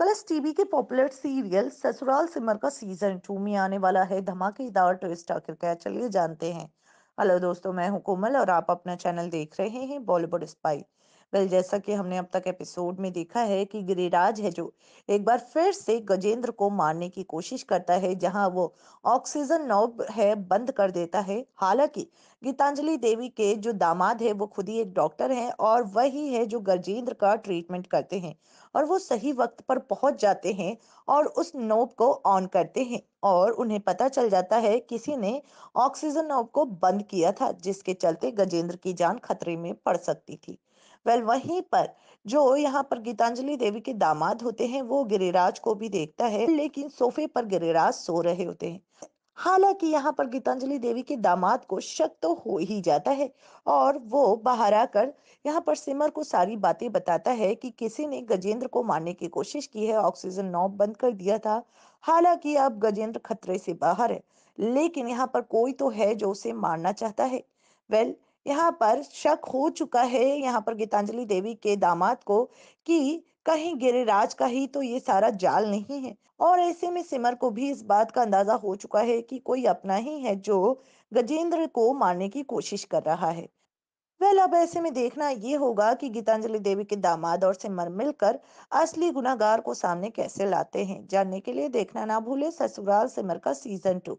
colours TV के popular serial Sasural Simar का season two में आने वाला है धमाकेदार ट्विस्ट आखिर क्या चलिए जानते हैं हेलो दोस्तों मैं हूं कोमल और आप अपना चैनल देख रहे हैं बॉलीवुड स्पाई वेल जैसा कि हमने अब तक एपिसोड में देखा है कि गिरिराज है जो एक बार फिर से गजेंद्र को मारने की कोशिश करता है जहां वो ऑक्सीजन नॉब है बंद कर देता है हालांकि गीतांजलि देवी के जो दामाद है वो खुद ही एक डॉक्टर हैं और वही है जो गजेंद्र का ट्रीटमेंट करते हैं और वो सही वक्त पर पहुंच जाते हैं और उस नोब को ऑन करते हैं और उन्हें पता चल जाता है किसी ने ऑक्सीजन नोब को बंद किया था जिसके चलते गजेंद्र की जान खतरे में पड़ सकती थी वेल वहीं पर जो यहाँ पर गीतांजलि देवी के दामाद होते हैं वो गिरिराज को भी देखता है लेकिन सोफे पर गिरिराज सो रहे होते हैं हालांकि यहाँ पर गीतांजलि देवी के दामाद को शक तो हो ही जाता है और वो बाहर आकर यहाँ पर सिमर को सारी बातें बताता है कि किसी ने गजेंद्र को मारने की कोशिश की है ऑक्सीजन नॉब बंद कर दिया था हालांकि अब गजेंद्र खतरे से बाहर है लेकिन यहाँ पर कोई तो है जो उसे मारना चाहता है वेल well, यहाँ पर शक हो चुका है यहाँ पर गीतांजलि देवी के दामाद को कि कहीं गिरिराज का ही तो ये सारा जाल नहीं है और ऐसे में सिमर को भी इस बात का अंदाजा हो चुका है कि कोई अपना ही है जो गजेंद्र को मारने की कोशिश कर रहा है वेल अब ऐसे में देखना ये होगा कि गीतांजलि देवी के दामाद और सिमर मिलकर असली गुनागार को सामने कैसे लाते हैं जानने के लिए देखना ना भूले ससुराल सिमर का सीजन टू